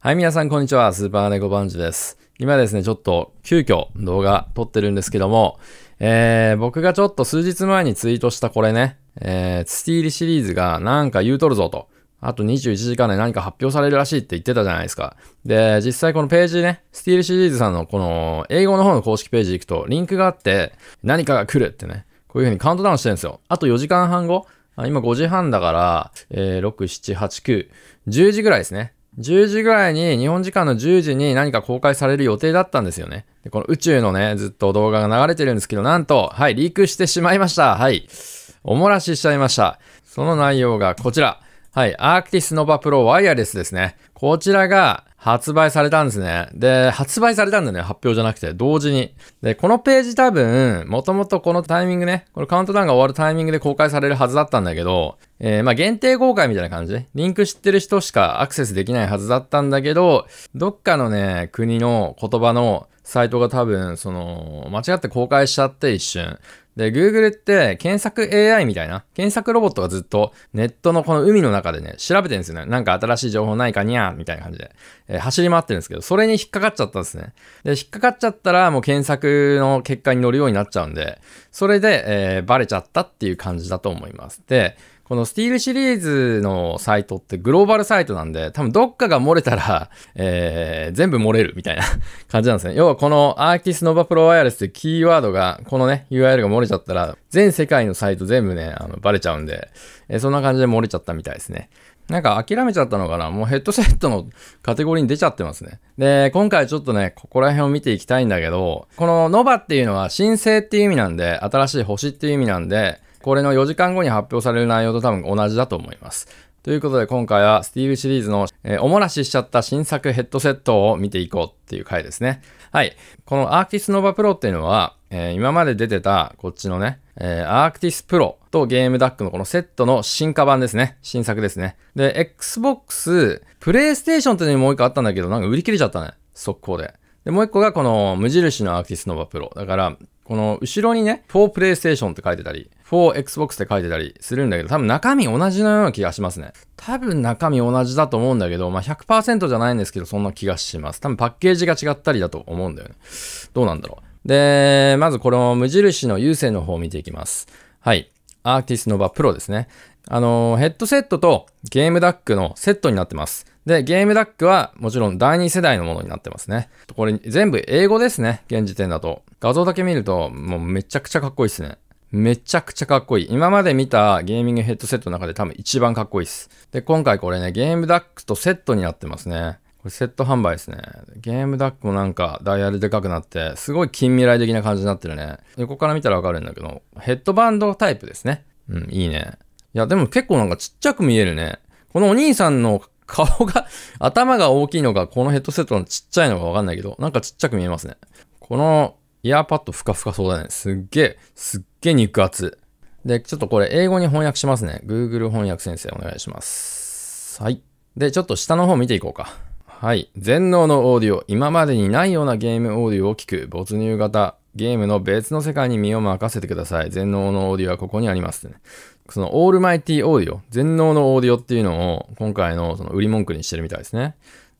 はい、皆さん、こんにちは。スーパーネコバンジです。今ですね、ちょっと急遽動画撮ってるんですけども、えー、僕がちょっと数日前にツイートしたこれね、えー、スティーリシリーズがなんか言うとるぞと。あと21時間で何か発表されるらしいって言ってたじゃないですか。で、実際このページね、スティールシリーズさんのこの英語の方の公式ページ行くとリンクがあって何かが来るってね、こういう風にカウントダウンしてるんですよ。あと4時間半後今5時半だから、えー、6、7、8、9、10時ぐらいですね。10時ぐらいに、日本時間の10時に何か公開される予定だったんですよね。でこの宇宙のね、ずっと動画が流れてるんですけど、なんと、はい、リークしてしまいました。はい。お漏らししちゃいました。その内容がこちら。はい、アークティスノバプロワイヤレスですね。こちらが発売されたんですね。で、発売されたんだね。発表じゃなくて、同時に。で、このページ多分、もともとこのタイミングね、これカウントダウンが終わるタイミングで公開されるはずだったんだけど、えー、まあ限定公開みたいな感じリンク知ってる人しかアクセスできないはずだったんだけど、どっかのね、国の言葉のサイトが多分、その、間違って公開しちゃって一瞬。で、Google って検索 AI みたいな、検索ロボットがずっとネットのこの海の中でね、調べてるんですよね。なんか新しい情報ないかにゃーみたいな感じで、えー、走り回ってるんですけど、それに引っかかっちゃったんですね。で、引っかかっちゃったらもう検索の結果に乗るようになっちゃうんで、それで、えー、バレちゃったっていう感じだと思います。で、このスティールシリーズのサイトってグローバルサイトなんで、多分どっかが漏れたら、えー、全部漏れるみたいな感じなんですね。要はこのアーティスノバプロワイヤレスってキーワードが、このね、URL が漏れちゃったら、全世界のサイト全部ね、あのバレちゃうんで、えー、そんな感じで漏れちゃったみたいですね。なんか諦めちゃったのかなもうヘッドセットのカテゴリーに出ちゃってますね。で、今回ちょっとね、ここら辺を見ていきたいんだけど、この NOVA っていうのは申請っていう意味なんで、新しい星っていう意味なんで、これの4時間後に発表される内容と多分同じだと思います。ということで今回はスティーブシリーズの、えー、おもらししちゃった新作ヘッドセットを見ていこうっていう回ですね。はい。このアークティスノバプロっていうのは、えー、今まで出てたこっちのね、えー、アークティスプロとゲームダックのこのセットの進化版ですね。新作ですね。で、Xbox、PlayStation っていうのにもう一個あったんだけど、なんか売り切れちゃったね。速攻で。で、もう一個がこの無印のアークティスノバプロ。だから、この後ろにね、4プレ PlayStation って書いてたり、4 Xbox って書いてたりするんだけど、多分中身同じのような気がしますね。多分中身同じだと思うんだけど、まあ、100%じゃないんですけど、そんな気がします。多分パッケージが違ったりだと思うんだよね。どうなんだろう。で、まずこの無印の優先の方を見ていきます。はい。アーティスノバプロですね。あの、ヘッドセットとゲームダックのセットになってます。で、ゲームダックはもちろん第2世代のものになってますね。これ全部英語ですね。現時点だと。画像だけ見るともうめちゃくちゃかっこいいですね。めちゃくちゃかっこいい。今まで見たゲーミングヘッドセットの中で多分一番かっこいいです。で、今回これね、ゲームダックとセットになってますね。これセット販売ですね。ゲームダックもなんかダイヤルでかくなって、すごい近未来的な感じになってるね。横から見たらわかるんだけど、ヘッドバンドタイプですね。うん、いいね。いや、でも結構なんかちっちゃく見えるね。このお兄さんの顔が、頭が大きいのか、このヘッドセットのちっちゃいのかわかんないけど、なんかちっちゃく見えますね。このイヤーパッドふかふかそうだね。すっげえ、すっげえ肉厚。で、ちょっとこれ英語に翻訳しますね。Google 翻訳先生お願いします。はい。で、ちょっと下の方見ていこうか。はい。全能のオーディオ。今までにないようなゲームオーディオを聞く。没入型ゲームの別の世界に身を任せてください。全能のオーディオはここにありますってね。そのオールマイティーオーディオ、全能のオーディオっていうのを今回のその売り文句にしてるみたいですね。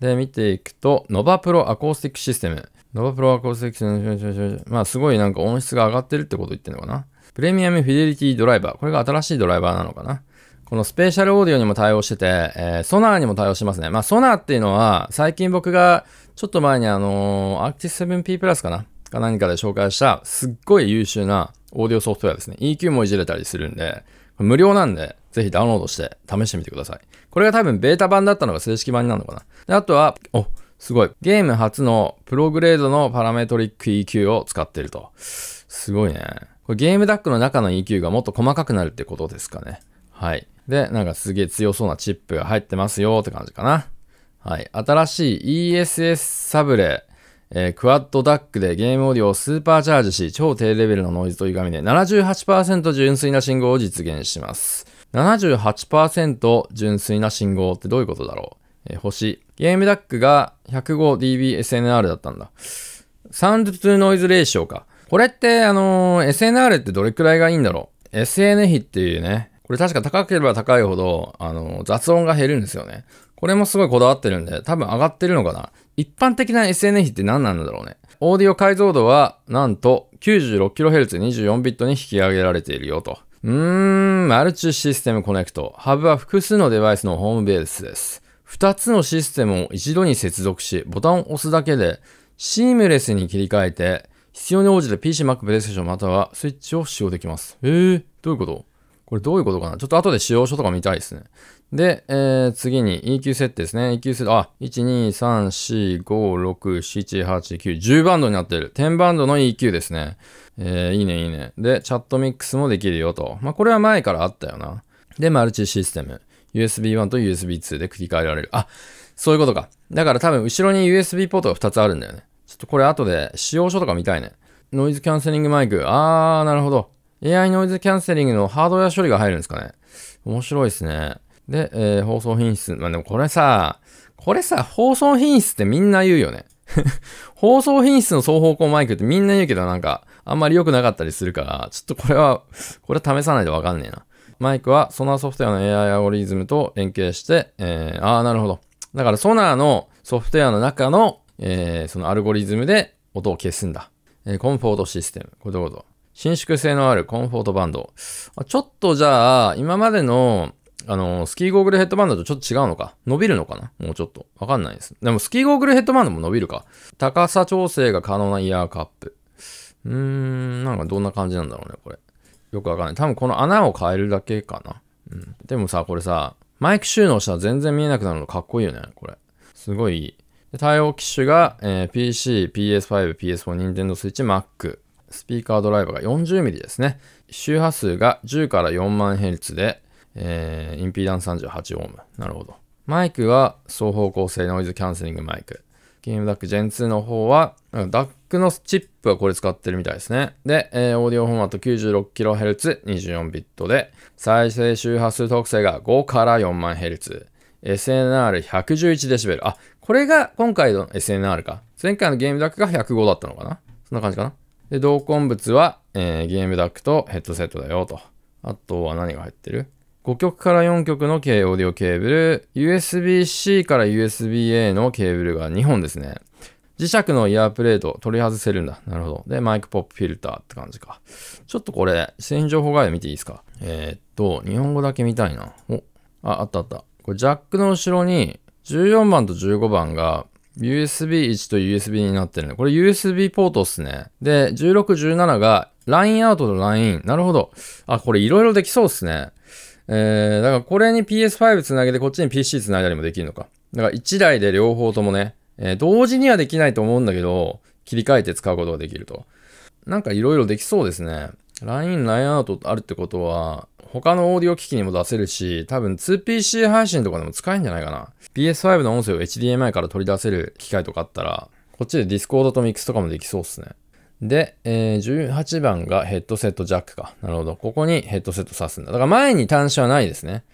で、見ていくと、ノバプロアコースティックシステム。ノバプロアコースティックシステム、まあすごいなんか音質が上がってるってこと言ってるのかな。プレミアムフィデリティドライバー。これが新しいドライバーなのかな。このスペシャルオーディオにも対応してて、えー、ソナーにも対応しますね。まあソナーっていうのは、最近僕がちょっと前にあのー、アクティス 7P プラスかな。か何かで紹介したすっごい優秀なオーディオソフトウェアですね。EQ もいじれたりするんで、無料なんで、ぜひダウンロードして試してみてください。これが多分ベータ版だったのが正式版になるのかな。であとは、お、すごい。ゲーム初のプログレードのパラメトリック EQ を使ってると。すごいね。これゲームダックの中の EQ がもっと細かくなるってことですかね。はい。で、なんかすげえ強そうなチップが入ってますよって感じかな。はい。新しい ESS サブレえー、クワッドダックでゲームオーディオをスーパーチャージし、超低レベルのノイズと歪みで78%純粋な信号を実現します。78%純粋な信号ってどういうことだろう、えー、星。ゲームダックが 105dBSNR だったんだ。サウンドトゥノイズレーションか。これって、あのー、SNR ってどれくらいがいいんだろう ?SN 比っていうね、これ確か高ければ高いほど、あのー、雑音が減るんですよね。これもすごいこだわってるんで、多分上がってるのかな一般的な SNA 比って何なんだろうね。オーディオ解像度は、なんと 96kHz24 ビットに引き上げられているよと。うーん、マルチシステムコネクト。ハブは複数のデバイスのホームベースです。2つのシステムを一度に接続し、ボタンを押すだけで、シームレスに切り替えて、必要に応じて PC、Mac、プレイステーションまたはスイッチを使用できます。えー、どういうことこれどういうことかなちょっと後で使用書とか見たいですね。で、えー、次に EQ 設定ですね。EQ 設定、あ、1、2、3、4、5、6、7、8、9、10バンドになってる。10バンドの EQ ですね。えー、いいね、いいね。で、チャットミックスもできるよと。まあ、これは前からあったよな。で、マルチシステム。USB1 と USB2 で繰り返られる。あ、そういうことか。だから多分後ろに USB ポートが2つあるんだよね。ちょっとこれ後で使用書とか見たいね。ノイズキャンセリングマイク。あー、なるほど。AI ノイズキャンセリングのハードウェア処理が入るんですかね。面白いですね。で、えー、放送品質。まあでもこれさ、これさ、放送品質ってみんな言うよね。放送品質の双方向マイクってみんな言うけどなんか、あんまり良くなかったりするから、ちょっとこれは、これ試さないとわかんねえな。マイクはソナーソフトウェアの AI アゴリズムと連携して、えー、ああ、なるほど。だからソナーのソフトウェアの中の、えー、そのアルゴリズムで音を消すんだ。えー、コンフォートシステム。これどうぞ。伸縮性のあるコンフォートバンド。ちょっとじゃあ、今までのあの、スキーゴーグルヘッドバンドとちょっと違うのか伸びるのかなもうちょっと。わかんないです。でも、スキーゴーグルヘッドバンドも伸びるか。高さ調整が可能なイヤーカップ。うーん、なんかどんな感じなんだろうね、これ。よくわかんない。多分この穴を変えるだけかな。うん。でもさ、これさ、マイク収納したら全然見えなくなるのかっこいいよね、これ。すごいいい。対応機種が、えー、PC、PS5、PS4、Nintendo Switch、Mac。スピーカードライバーが 40mm ですね。周波数が10から4万 Hz で、えー、インピーダンス38オーム。なるほど。マイクは双方向性ノイズキャンセリングマイク。ゲームダック Gen2 の方は、ダックのチップはこれ使ってるみたいですね。で、えー、オーディオフォーマット 96kHz、24bit で、再生周波数特性が5から4万 Hz。SNR111dB。あ、これが今回の SNR か。前回のゲームダックが105だったのかなそんな感じかな。で、同梱物は、えー、ゲームダックとヘッドセットだよと。あとは何が入ってる5極から4極の K オーディオケーブル、USB-C から USB-A のケーブルが2本ですね。磁石のイヤープレート取り外せるんだ。なるほど。で、マイクポップフィルターって感じか。ちょっとこれ、製品情報外で見ていいですか。えー、っと、日本語だけ見たいな。お、あ、あったあった。これ、ジャックの後ろに、14番と15番が USB1 と USB になってるの。これ USB ポートっすね。で、16、17がラインアウトとライン。なるほど。あ、これいろいろできそうっすね。えー、だからこれに PS5 つなげてこっちに PC つないだりもできるのか。だから1台で両方ともね、えー、同時にはできないと思うんだけど、切り替えて使うことができると。なんかいろいろできそうですね。LINE、ラインアウトあるってことは、他のオーディオ機器にも出せるし、多分 2PC 配信とかでも使えんじゃないかな。PS5 の音声を HDMI から取り出せる機械とかあったら、こっちで Discord と Mix とかもできそうっすね。で、えー、18番がヘッドセットジャックか。なるほど。ここにヘッドセット挿すんだ。だから前に端子はないですね。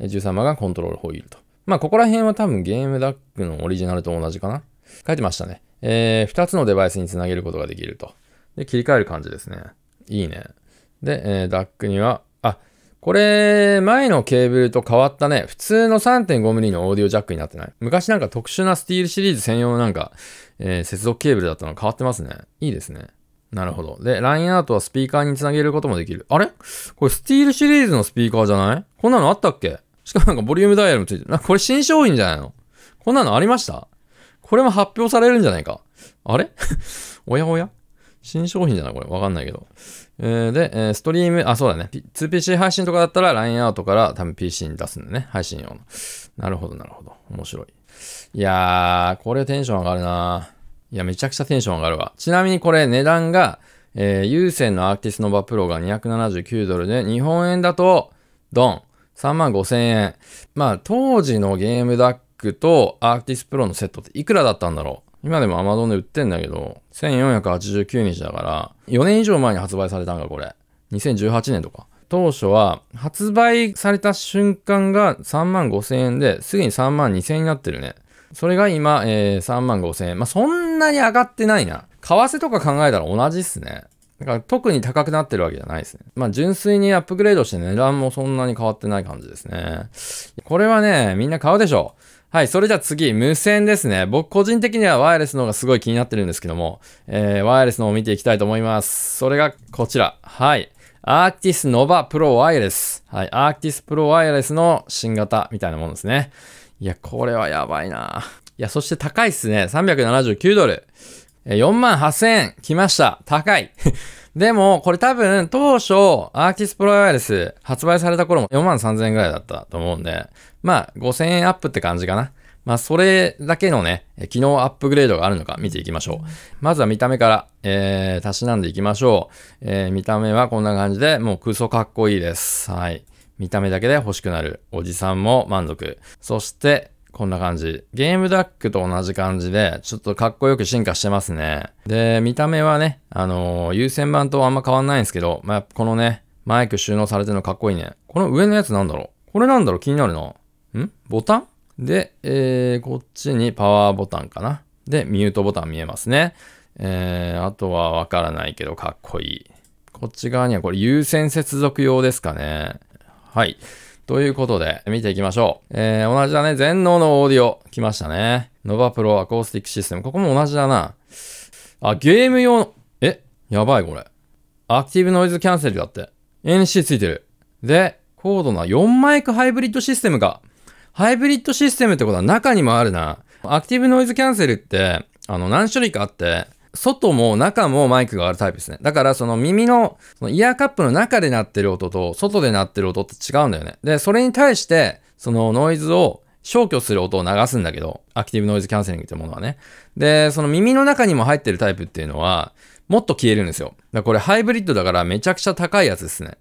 13番がコントロールホイールと。まあ、ここら辺は多分ゲームダックのオリジナルと同じかな。書いてましたね。えー、2つのデバイスにつなげることができると。で、切り替える感じですね。いいね。で、えー、ダックには、あ、これ、前のケーブルと変わったね。普通の 3.5mm のオーディオジャックになってない。昔なんか特殊なスティールシリーズ専用のなんか、えー、接続ケーブルだったの変わってますね。いいですね。なるほど。で、ラインアウトはスピーカーにつなげることもできる。あれこれスティールシリーズのスピーカーじゃないこんなのあったっけしかもなんかボリュームダイヤルもついてる。な、これ新商品じゃないのこんなのありましたこれも発表されるんじゃないかあれ おやおや新商品じゃないこれ。わかんないけど。で、ストリーム、あ、そうだね。2PC 配信とかだったら、ラインアウトから多分 PC に出すんだね。配信用の。なるほど、なるほど。面白い。いやー、これテンション上がるないや、めちゃくちゃテンション上がるわ。ちなみにこれ値段が、えー、有線のアーティスノバプロが279ドルで、日本円だと、ドン、3万5千円。まあ、当時のゲームダックとアーティスプロのセットっていくらだったんだろう今でも Amazon で売ってんだけど、1489日だから、4年以上前に発売されたんか、これ。2018年とか。当初は、発売された瞬間が3万5千円で、すぐに3万2千円になってるね。それが今、えー、3万5千円。まあ、そんなに上がってないな。為替とか考えたら同じっすね。だから特に高くなってるわけじゃないですね。まあ純粋にアップグレードして値段もそんなに変わってない感じですね。これはね、みんな買うでしょう。はい、それじゃあ次、無線ですね。僕個人的にはワイヤレスの方がすごい気になってるんですけども、えー、ワイヤレスの方を見ていきたいと思います。それがこちら。はい。アーティスノバプロワイヤレス。はい。アーティスプロワイヤレスの新型みたいなものですね。いや、これはやばいないや、そして高いっすね。379ドル。4万8000円来ました。高い。でも、これ多分当初、アーキスプロワイヤレス発売された頃も4万3000円ぐらいだったと思うんで、まあ5000円アップって感じかな。まあそれだけのね、機能アップグレードがあるのか見ていきましょう。まずは見た目から、えー、足しなんでいきましょう。えー、見た目はこんな感じで、もうクソかっこいいです。はい。見た目だけで欲しくなる。おじさんも満足。そして、こんな感じ。ゲームダックと同じ感じで、ちょっとかっこよく進化してますね。で、見た目はね、あのー、優先版とあんま変わんないんですけど、まあ、このね、マイク収納されてるのかっこいいね。この上のやつなんだろうこれなんだろう気になるな。んボタンで、えー、こっちにパワーボタンかな。で、ミュートボタン見えますね。えー、あとはわからないけどかっこいい。こっち側にはこれ優先接続用ですかね。はい。ということで、見ていきましょう。えー、同じだね。全能のオーディオ。来ましたね。ノバプロアコースティックシステム。ここも同じだな。あ、ゲーム用の、えやばいこれ。アクティブノイズキャンセルだって。NC ついてる。で、高度な4マイクハイブリッドシステムか。ハイブリッドシステムってことは中にもあるな。アクティブノイズキャンセルって、あの、何種類かあって、外も中もマイクがあるタイプですね。だからその耳のそのイヤーカップの中で鳴ってる音と外で鳴ってる音って違うんだよね。で、それに対してそのノイズを消去する音を流すんだけど、アクティブノイズキャンセリングってものはね。で、その耳の中にも入ってるタイプっていうのは、もっと消えるんですよ。だこれハイブリッドだからめちゃくちゃ高いやつですね。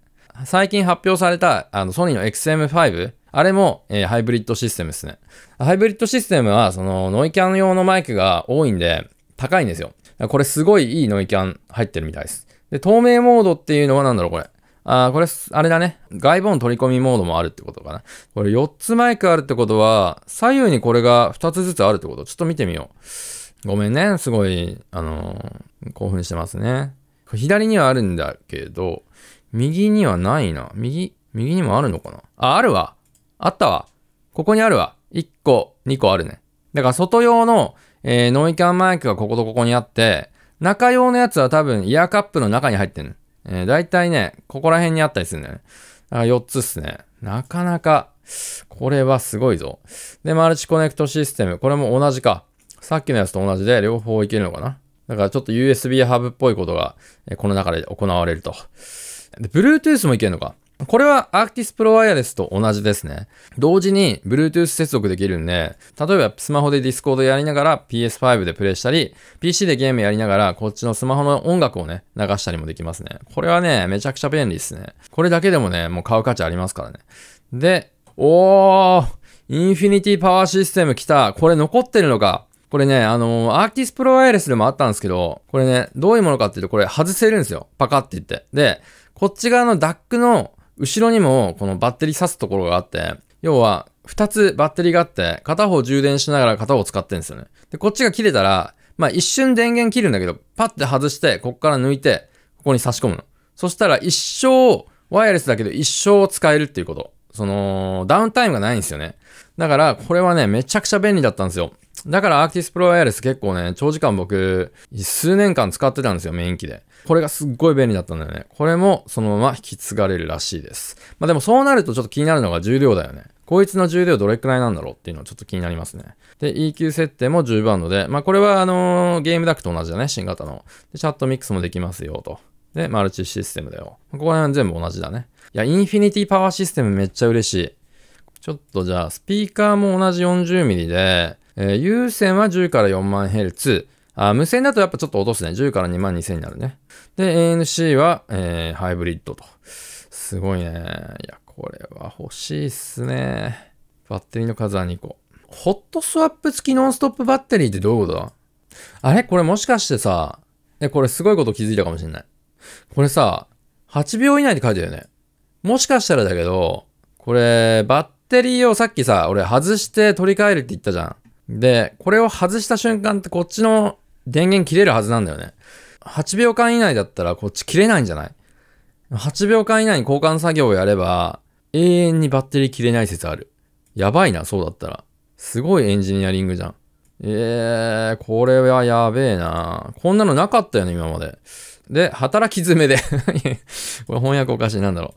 最近発表された、あの、ソニーの XM5、あれも、えー、ハイブリッドシステムですね。ハイブリッドシステムは、その、ノイキャン用のマイクが多いんで、高いんですよ。これすごいいいノイキャン入ってるみたいです。で、透明モードっていうのは何だろうこれ。あこれ、あれだね。外部音取り込みモードもあるってことかな。これ4つマイクあるってことは、左右にこれが2つずつあるってことちょっと見てみよう。ごめんね。すごい、あのー、興奮してますね。左にはあるんだけど、右にはないな。右、右にもあるのかなあ、あるわ。あったわ。ここにあるわ。1個、2個あるね。だから外用のえー、ノイキャンマイクがこことここにあって、中用のやつは多分イヤーカップの中に入ってる。えー、大体ね、ここら辺にあったりするんだよね。だ4つっすね。なかなか、これはすごいぞ。で、マルチコネクトシステム。これも同じか。さっきのやつと同じで両方いけるのかな。だからちょっと USB ハブっぽいことが、えこの中で行われると。で、Bluetooth もいけるのか。これはアーキスプロワイヤレスと同じですね。同時に Bluetooth 接続できるんで、例えばスマホで Discord やりながら PS5 でプレイしたり、PC でゲームやりながらこっちのスマホの音楽をね、流したりもできますね。これはね、めちゃくちゃ便利ですね。これだけでもね、もう買う価値ありますからね。で、おーインフィニティパワーシステム来た。これ残ってるのか。これね、あのー、アーティスプロワイヤレスでもあったんですけど、これね、どういうものかっていうと、これ外せるんですよ。パカって言って。で、こっち側のダックの後ろにもこのバッテリー挿すところがあって、要は2つバッテリーがあって、片方充電しながら片方使ってるんですよね。で、こっちが切れたら、まあ一瞬電源切るんだけど、パッて外して、こっから抜いて、ここに差し込むの。そしたら一生、ワイヤレスだけど一生使えるっていうこと。その、ダウンタイムがないんですよね。だから、これはね、めちゃくちゃ便利だったんですよ。だから、アークティスプロワイヤレス結構ね、長時間僕、数年間使ってたんですよ、メイン機で。これがすっごい便利だったんだよね。これもそのまま引き継がれるらしいです。まあでもそうなるとちょっと気になるのが重量だよね。こいつの重量どれくらいなんだろうっていうのはちょっと気になりますね。で、EQ 設定も10バンドで、まあこれはあのー、ゲームダックと同じだね、新型の。で、チャットミックスもできますよと。で、マルチシステムだよ。ここら辺全部同じだね。いや、インフィニティパワーシステムめっちゃ嬉しい。ちょっとじゃあ、スピーカーも同じ 40mm で、えー、有線は10から4万ヘルツ。h z あ無線だとやっぱちょっと落とすね。10から2万2000になるね。で、ANC は、えー、ハイブリッドと。すごいね。いや、これは欲しいっすね。バッテリーの数は2個。ホットスワップ付きノンストップバッテリーってどういうことだあれこれもしかしてさ、え、これすごいこと気づいたかもしんない。これさ、8秒以内って書いてるよね。もしかしたらだけど、これ、バッテリーをさっきさ、俺外して取り替えるって言ったじゃん。で、これを外した瞬間ってこっちの電源切れるはずなんだよね。8秒間以内だったらこっち切れないんじゃない ?8 秒間以内に交換作業をやれば永遠にバッテリー切れない説ある。やばいな、そうだったら。すごいエンジニアリングじゃん。えー、これはやべえな。こんなのなかったよね、今まで。で、働き詰めで これ翻訳おかしい。なんだろ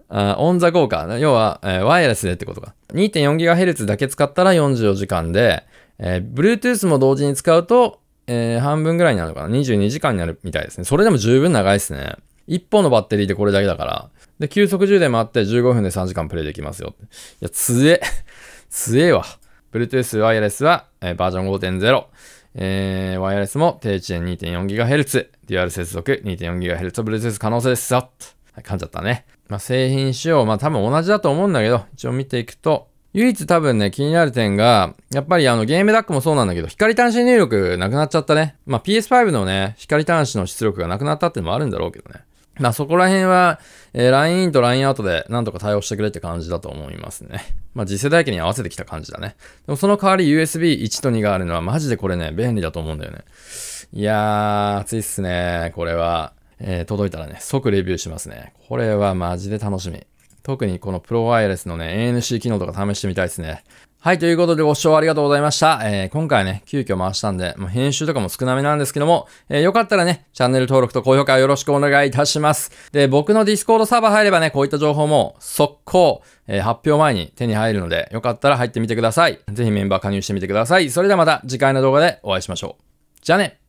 う。あオンザ効果。要は、えー、ワイヤレスでってことか。2.4GHz だけ使ったら44時間で、えー、Bluetooth も同時に使うとえー、半分ぐらいになるのかな ?22 時間になるみたいですね。それでも十分長いですね。1本のバッテリーでこれだけだから。で、急速充電もあって15分で3時間プレイできますよ。いや、つえ。つ えわ。Bluetooth ワイヤレスは、えー、バージョン5.0。えー、ワイヤレスも低遅延 2.4GHz。デュアル接続 2.4GHz。Bluetooth 可能性ですよ。はい、噛んじゃったね。まあ、製品仕様、まあ多分同じだと思うんだけど、一応見ていくと、唯一多分ね、気になる点が、やっぱりあのゲームダックもそうなんだけど、光端子入力なくなっちゃったね。まあ PS5 のね、光端子の出力がなくなったってのもあるんだろうけどね。まあそこら辺は、えー、ラインインとラインアウトでなんとか対応してくれって感じだと思いますね。まあ次世代機に合わせてきた感じだね。でもその代わり USB1 と2があるのはマジでこれね、便利だと思うんだよね。いやー、熱いっすね、これは。えー、届いたらね、即レビューしますね。これはマジで楽しみ。特にこのプロワイヤレスのね、ANC 機能とか試してみたいですね。はい、ということでご視聴ありがとうございました。えー、今回ね、急遽回したんで、もう編集とかも少なめなんですけども、えー、よかったらね、チャンネル登録と高評価よろしくお願いいたします。で、僕のディスコードサーバー入ればね、こういった情報も速攻、えー、発表前に手に入るので、よかったら入ってみてください。ぜひメンバー加入してみてください。それではまた次回の動画でお会いしましょう。じゃあね